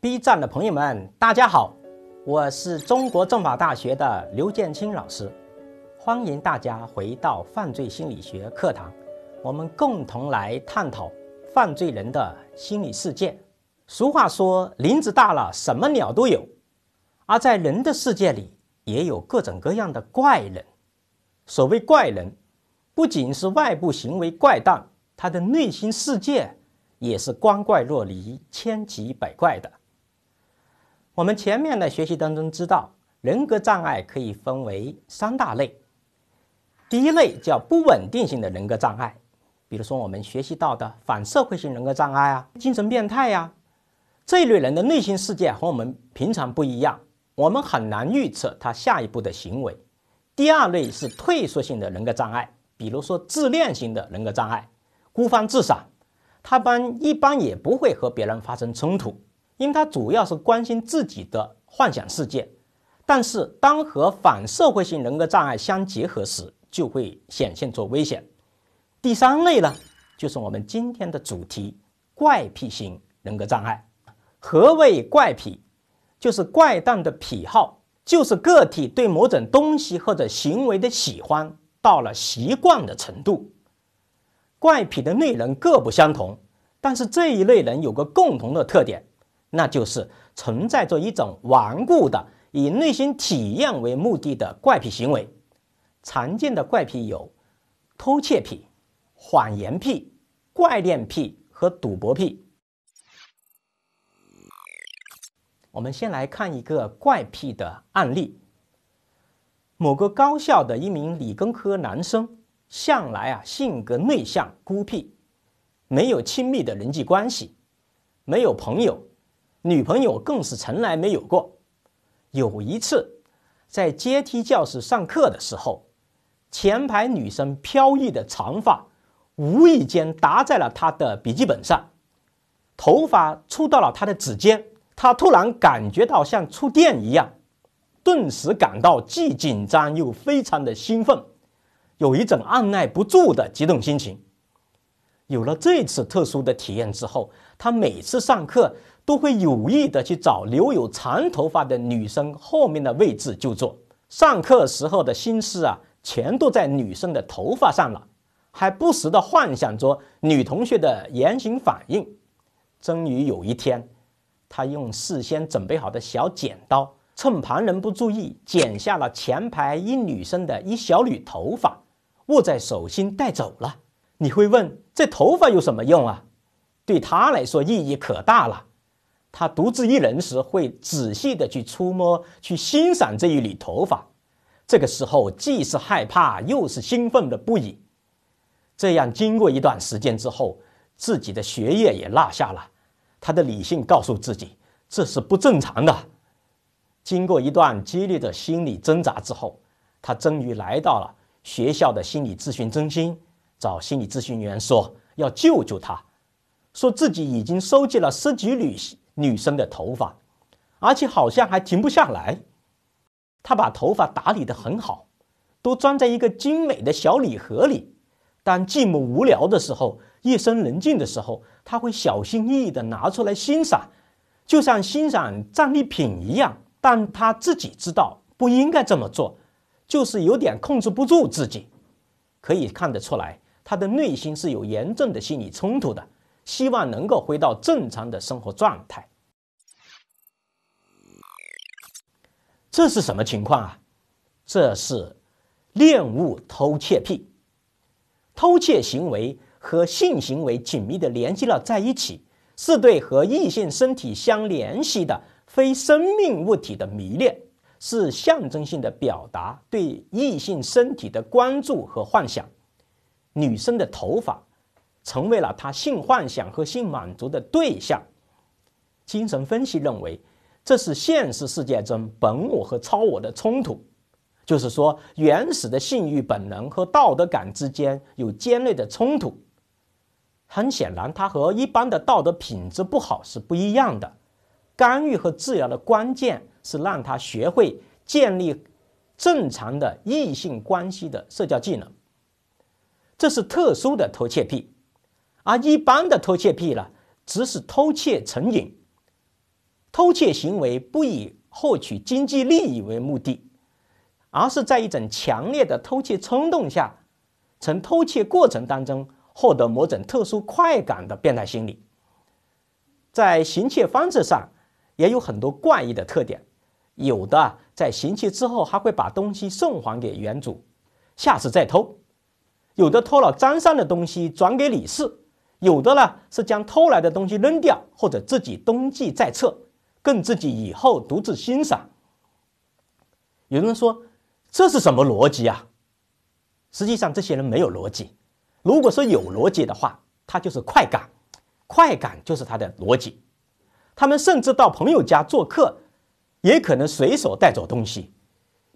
B 站的朋友们，大家好，我是中国政法大学的刘建清老师，欢迎大家回到犯罪心理学课堂，我们共同来探讨犯罪人的心理世界。俗话说：“林子大了，什么鸟都有。”而在人的世界里，也有各种各样的怪人。所谓怪人，不仅是外部行为怪诞，他的内心世界也是光怪陆离、千奇百怪的。我们前面的学习当中知道，人格障碍可以分为三大类。第一类叫不稳定性的人格障碍，比如说我们学习到的反社会性人格障碍啊，精神变态呀。这一类人的内心世界和我们平常不一样，我们很难预测他下一步的行为。第二类是退缩性的人格障碍，比如说自恋型的人格障碍，孤芳自赏，他们一般也不会和别人发生冲突，因为他主要是关心自己的幻想世界。但是当和反社会性人格障碍相结合时，就会显现出危险。第三类呢，就是我们今天的主题——怪癖型人格障碍。何谓怪癖？就是怪诞的癖好，就是个体对某种东西或者行为的喜欢到了习惯的程度。怪癖的内容各不相同，但是这一类人有个共同的特点，那就是存在着一种顽固的以内心体验为目的的怪癖行为。常见的怪癖有偷窃癖、谎言癖、怪恋癖和赌博癖。我们先来看一个怪癖的案例。某个高校的一名理工科男生，向来啊性格内向孤僻，没有亲密的人际关系，没有朋友，女朋友更是从来没有过。有一次，在阶梯教室上课的时候，前排女生飘逸的长发无意间搭在了他的笔记本上，头发触到了他的指尖。他突然感觉到像触电一样，顿时感到既紧张又非常的兴奋，有一种按捺不住的激动心情。有了这次特殊的体验之后，他每次上课都会有意的去找留有长头发的女生后面的位置就坐。上课时候的心思啊，全都在女生的头发上了，还不时的幻想着女同学的言行反应。终于有一天。他用事先准备好的小剪刀，趁旁人不注意，剪下了前排一女生的一小缕头发，握在手心带走了。你会问，这头发有什么用啊？对他来说意义可大了。他独自一人时，会仔细的去触摸、去欣赏这一缕头发。这个时候，既是害怕，又是兴奋的不已。这样经过一段时间之后，自己的学业也落下了。他的理性告诉自己，这是不正常的。经过一段激烈的心理挣扎之后，他终于来到了学校的心理咨询中心，找心理咨询员说要救救他。说自己已经收集了十几缕女生的头发，而且好像还停不下来。他把头发打理得很好，都装在一个精美的小礼盒里。当继母无聊的时候，夜深人静的时候，他会小心翼翼的拿出来欣赏，就像欣赏战利品一样。但他自己知道不应该这么做，就是有点控制不住自己。可以看得出来，他的内心是有严重的心理冲突的，希望能够回到正常的生活状态。这是什么情况啊？这是恋物偷窃癖，偷窃行为。和性行为紧密地联系了在一起，是对和异性身体相联系的非生命物体的迷恋，是象征性的表达对异性身体的关注和幻想。女生的头发成为了她性幻想和性满足的对象。精神分析认为，这是现实世界中本我和超我的冲突，就是说，原始的性欲本能和道德感之间有尖锐的冲突。很显然，他和一般的道德品质不好是不一样的。干预和治疗的关键是让他学会建立正常的异性关系的社交技能。这是特殊的偷窃癖，而一般的偷窃癖呢，只是偷窃成瘾，偷窃行为不以获取经济利益为目的，而是在一种强烈的偷窃冲动下，从偷窃过程当中。获得某种特殊快感的变态心理，在行窃方式上也有很多怪异的特点。有的啊，在行窃之后还会把东西送还给原主，下次再偷；有的偷了张三的东西转给李四；有的呢是将偷来的东西扔掉，或者自己登记在册，供自己以后独自欣赏。有人说这是什么逻辑啊？实际上，这些人没有逻辑。如果说有逻辑的话，它就是快感，快感就是它的逻辑。他们甚至到朋友家做客，也可能随手带走东西，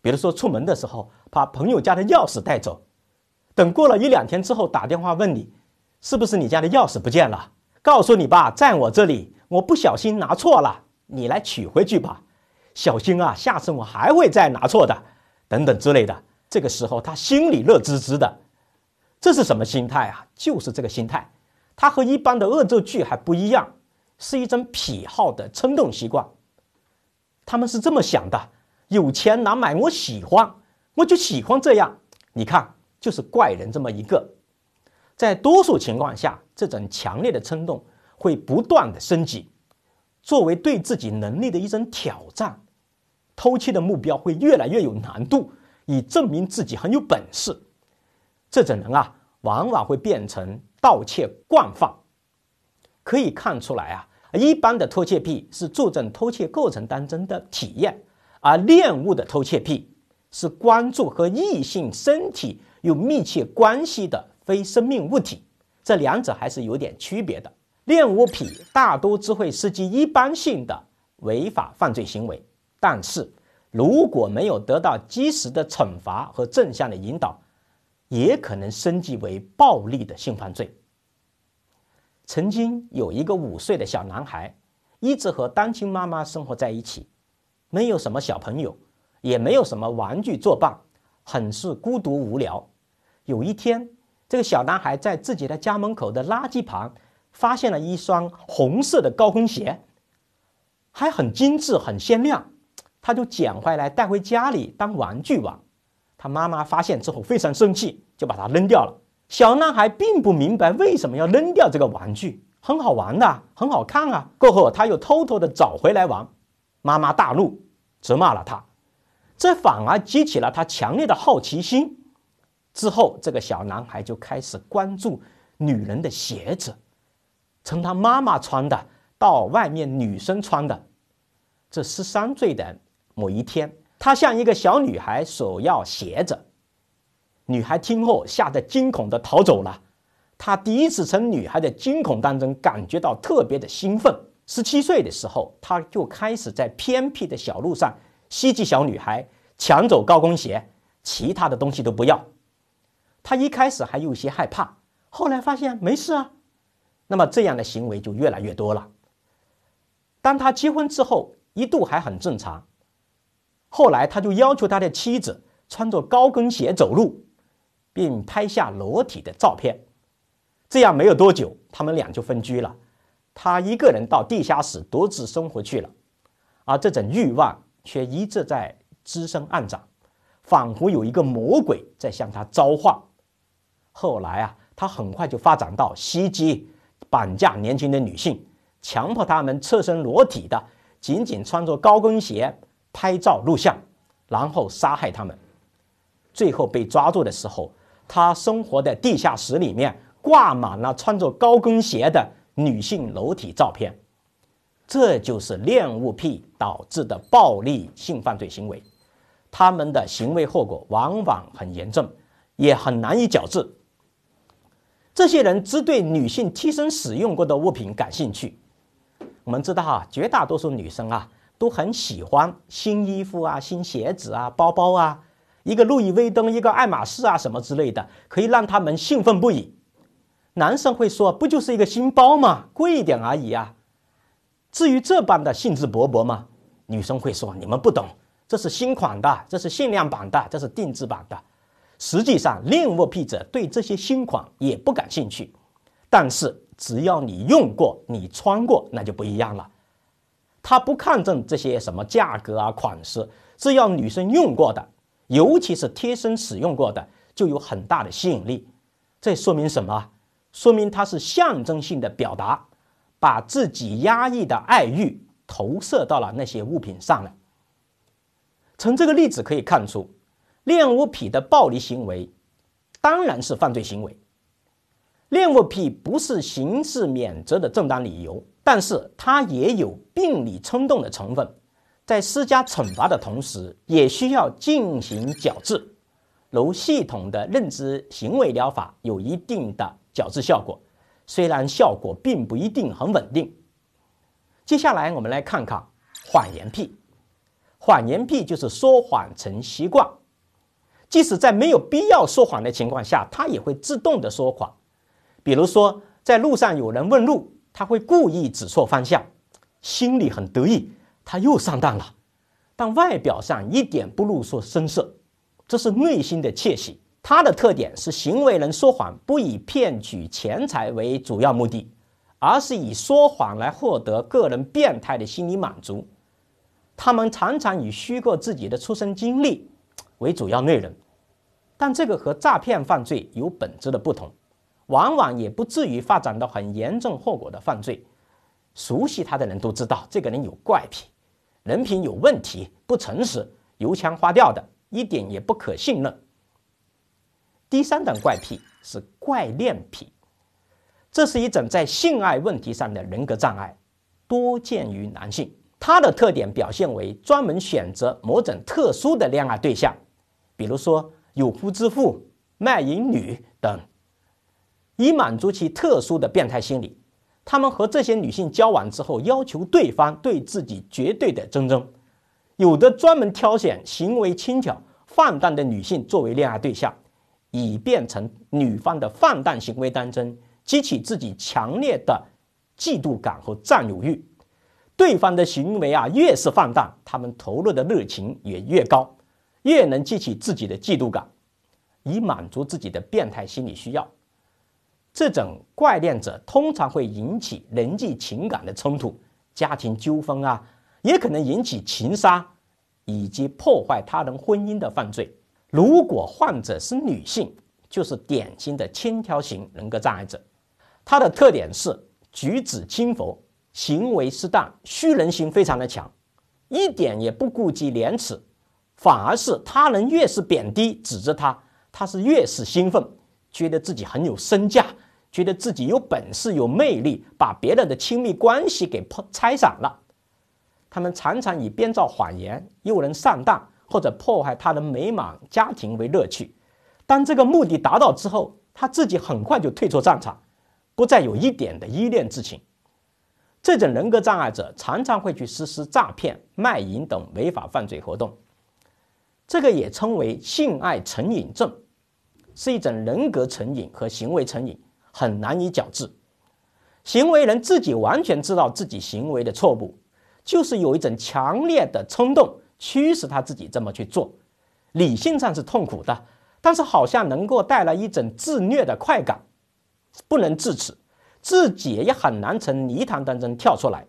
比如说出门的时候把朋友家的钥匙带走，等过了一两天之后打电话问你，是不是你家的钥匙不见了？告诉你吧，在我这里，我不小心拿错了，你来取回去吧。小心啊，下次我还会再拿错的，等等之类的。这个时候他心里乐滋滋的。这是什么心态啊？就是这个心态，它和一般的恶作剧还不一样，是一种癖好的冲动习惯。他们是这么想的：有钱难买我喜欢，我就喜欢这样。你看，就是怪人这么一个。在多数情况下，这种强烈的冲动会不断的升级，作为对自己能力的一种挑战。偷窃的目标会越来越有难度，以证明自己很有本事。这种人啊，往往会变成盗窃惯犯。可以看出来啊，一般的偷窃癖是注重偷窃过程当中的体验，而恋物的偷窃癖是关注和异性身体有密切关系的非生命物体。这两者还是有点区别的。恋物癖大多只会涉及一般性的违法犯罪行为，但是如果没有得到及时的惩罚和正向的引导，也可能升级为暴力的性犯罪。曾经有一个五岁的小男孩，一直和单亲妈妈生活在一起，没有什么小朋友，也没有什么玩具作伴，很是孤独无聊。有一天，这个小男孩在自己的家门口的垃圾旁发现了一双红色的高跟鞋，还很精致很鲜亮，他就捡回来带回家里当玩具玩。他妈妈发现之后非常生气，就把他扔掉了。小男孩并不明白为什么要扔掉这个玩具，很好玩的，很好看啊。过后他又偷偷的找回来玩，妈妈大怒，责骂了他。这反而激起了他强烈的好奇心。之后，这个小男孩就开始关注女人的鞋子，从他妈妈穿的到外面女生穿的。这十三岁的某一天。他向一个小女孩索要鞋子，女孩听后吓得惊恐的逃走了。他第一次从女孩的惊恐当中感觉到特别的兴奋。十七岁的时候，他就开始在偏僻的小路上袭击小女孩，抢走高跟鞋，其他的东西都不要。他一开始还有些害怕，后来发现没事啊。那么这样的行为就越来越多了。当他结婚之后，一度还很正常。后来，他就要求他的妻子穿着高跟鞋走路，并拍下裸体的照片。这样没有多久，他们俩就分居了。他一个人到地下室独自生活去了，而这种欲望却一直在滋生暗长，仿佛有一个魔鬼在向他召唤。后来啊，他很快就发展到袭击、绑架年轻的女性，强迫她们赤身裸体的，仅仅穿着高跟鞋。拍照录像，然后杀害他们。最后被抓住的时候，他生活的地下室里面挂满了穿着高跟鞋的女性裸体照片。这就是恋物癖导致的暴力性犯罪行为，他们的行为后果往往很严重，也很难以矫治。这些人只对女性替身使用过的物品感兴趣。我们知道哈，绝大多数女生啊。都很喜欢新衣服啊、新鞋子啊、包包啊，一个路易威登、一个爱马仕啊，什么之类的，可以让他们兴奋不已。男生会说：“不就是一个新包吗？贵一点而已啊。”至于这般的兴致勃勃吗？女生会说：“你们不懂，这是新款的，这是限量版的，这是定制版的。”实际上，恋物癖者对这些新款也不感兴趣，但是只要你用过、你穿过，那就不一样了。他不看重这些什么价格啊、款式，只要女生用过的，尤其是贴身使用过的，就有很大的吸引力。这说明什么？说明他是象征性的表达，把自己压抑的爱欲投射到了那些物品上了。从这个例子可以看出，恋物癖的暴力行为当然是犯罪行为，恋物癖不是刑事免责的正当理由。但是它也有病理冲动的成分，在施加惩罚的同时，也需要进行矫治。如系统的认知行为疗法有一定的矫治效果，虽然效果并不一定很稳定。接下来我们来看看谎言癖。谎言癖就是说谎成习惯，即使在没有必要说谎的情况下，他也会自动的说谎。比如说，在路上有人问路。他会故意指错方向，心里很得意，他又上当了，但外表上一点不露说声色，这是内心的窃喜。他的特点是行为人说谎不以骗取钱财为主要目的，而是以说谎来获得个人变态的心理满足。他们常常以虚构自己的出生经历为主要内容，但这个和诈骗犯罪有本质的不同。往往也不至于发展到很严重后果的犯罪。熟悉他的人都知道，这个人有怪癖，人品有问题，不诚实，油腔滑调的，一点也不可信任。第三等怪癖是怪恋癖，这是一种在性爱问题上的人格障碍，多见于男性。他的特点表现为专门选择某种特殊的恋爱对象，比如说有夫之妇、卖淫女等。以满足其特殊的变态心理，他们和这些女性交往之后，要求对方对自己绝对的忠贞。有的专门挑选行为轻巧、放荡的女性作为恋爱对象，以变成女方的放荡行为当中激起自己强烈的嫉妒感和占有欲。对方的行为啊，越是放荡，他们投入的热情也越高，越能激起自己的嫉妒感，以满足自己的变态心理需要。这种怪恋者通常会引起人际情感的冲突、家庭纠纷啊，也可能引起情杀，以及破坏他人婚姻的犯罪。如果患者是女性，就是典型的轻佻型人格障碍者。她的特点是举止轻浮，行为失当，虚荣心非常的强，一点也不顾及廉耻，反而是他人越是贬低指着他，他是越是兴奋，觉得自己很有身价。觉得自己有本事、有魅力，把别人的亲密关系给破拆散了。他们常常以编造谎言、诱人上当或者破坏他人美满家庭为乐趣。当这个目的达到之后，他自己很快就退出战场，不再有一点的依恋之情。这种人格障碍者常常会去实施诈骗、卖淫等违法犯罪活动。这个也称为性爱成瘾症，是一种人格成瘾和行为成瘾。很难以矫治，行为人自己完全知道自己行为的错误，就是有一种强烈的冲动驱使他自己这么去做，理性上是痛苦的，但是好像能够带来一种自虐的快感，不能自持，自己也很难从泥潭当中跳出来。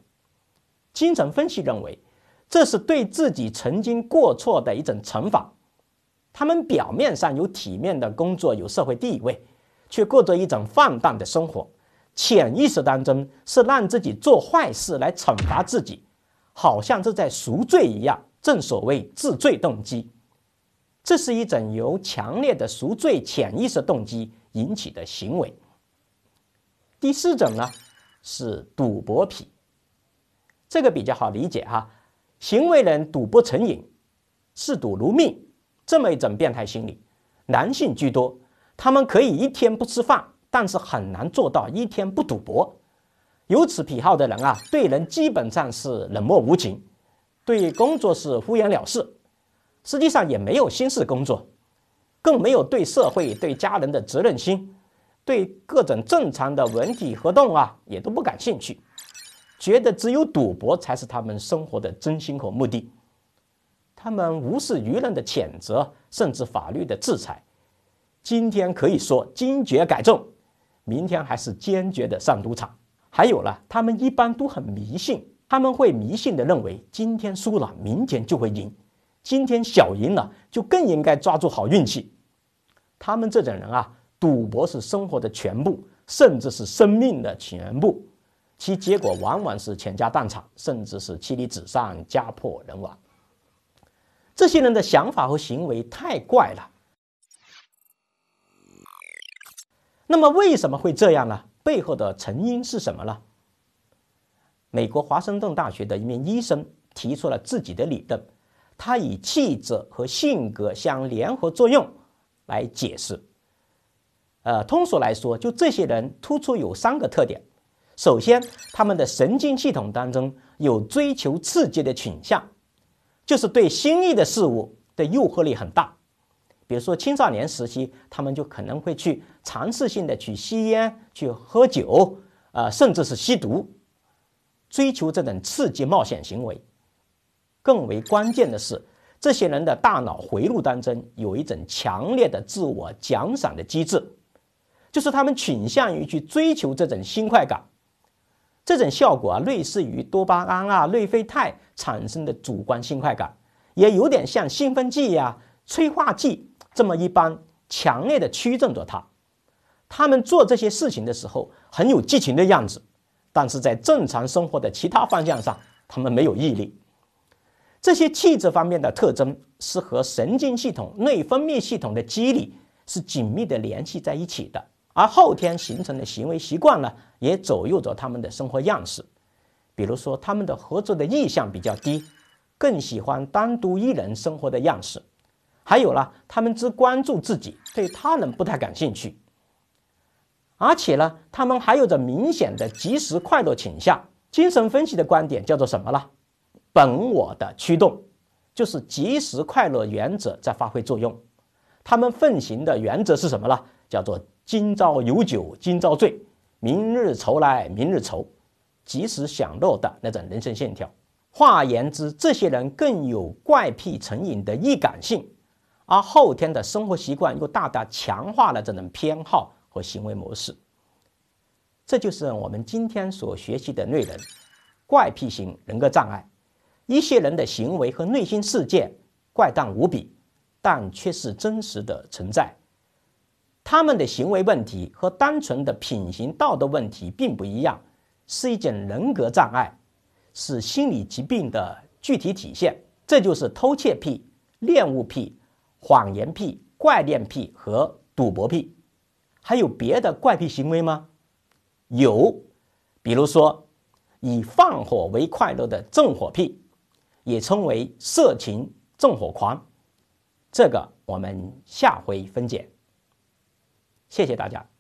精神分析认为，这是对自己曾经过错的一种惩罚。他们表面上有体面的工作，有社会地位。却过着一种放荡的生活，潜意识当中是让自己做坏事来惩罚自己，好像是在赎罪一样。正所谓自罪动机，这是一种由强烈的赎罪潜意识动机引起的行为。第四种呢，是赌博癖，这个比较好理解哈，行为人赌博成瘾，嗜赌如命，这么一种变态心理，男性居多。他们可以一天不吃饭，但是很难做到一天不赌博。有此癖好的人啊，对人基本上是冷漠无情，对工作是敷衍了事，实际上也没有心思工作，更没有对社会、对家人的责任心，对各种正常的文体活动啊也都不感兴趣，觉得只有赌博才是他们生活的真心和目的。他们无视舆论的谴责，甚至法律的制裁。今天可以说坚决改正，明天还是坚决的上赌场。还有呢，他们一般都很迷信，他们会迷信的认为今天输了，明天就会赢；今天小赢了，就更应该抓住好运气。他们这种人啊，赌博是生活的全部，甚至是生命的全部，其结果往往是倾家荡产，甚至是妻离子散、家破人亡。这些人的想法和行为太怪了。那么为什么会这样呢？背后的成因是什么呢？美国华盛顿大学的一名医生提出了自己的理论，他以气质和性格相联合作用来解释。呃，通俗来说，就这些人突出有三个特点：首先，他们的神经系统当中有追求刺激的倾向，就是对新意的事物的诱惑力很大。比如说青少年时期，他们就可能会去尝试性的去吸烟、去喝酒，啊，甚至是吸毒，追求这种刺激冒险行为。更为关键的是，这些人的大脑回路当中有一种强烈的自我奖赏的机制，就是他们倾向于去追求这种新快感。这种效果啊，类似于多巴胺啊、内啡肽产生的主观新快感，也有点像兴奋剂呀、催化剂。这么一帮强烈的驱动着他，他们做这些事情的时候很有激情的样子，但是在正常生活的其他方向上，他们没有毅力。这些气质方面的特征是和神经系统、内分泌系统的机理是紧密的联系在一起的，而后天形成的行为习惯呢，也左右着他们的生活样式。比如说，他们的合作的意向比较低，更喜欢单独一人生活的样式。还有了，他们只关注自己，对他人不太感兴趣。而且呢，他们还有着明显的及时快乐倾向。精神分析的观点叫做什么呢？本我的驱动，就是及时快乐原则在发挥作用。他们奉行的原则是什么呢？叫做今朝有酒今朝醉，明日愁来明日愁，及时享乐的那种人生线条。换言之，这些人更有怪癖成瘾的易感性。而后天的生活习惯又大大强化了这种偏好和行为模式。这就是我们今天所学习的内容：怪癖型人格障碍。一些人的行为和内心世界怪诞无比，但却是真实的存在。他们的行为问题和单纯的品行道德问题并不一样，是一种人格障碍，是心理疾病的具体体现。这就是偷窃癖、恋物癖。谎言癖、怪恋癖和赌博癖，还有别的怪癖行为吗？有，比如说以放火为快乐的纵火癖，也称为色情纵火狂。这个我们下回分解。谢谢大家。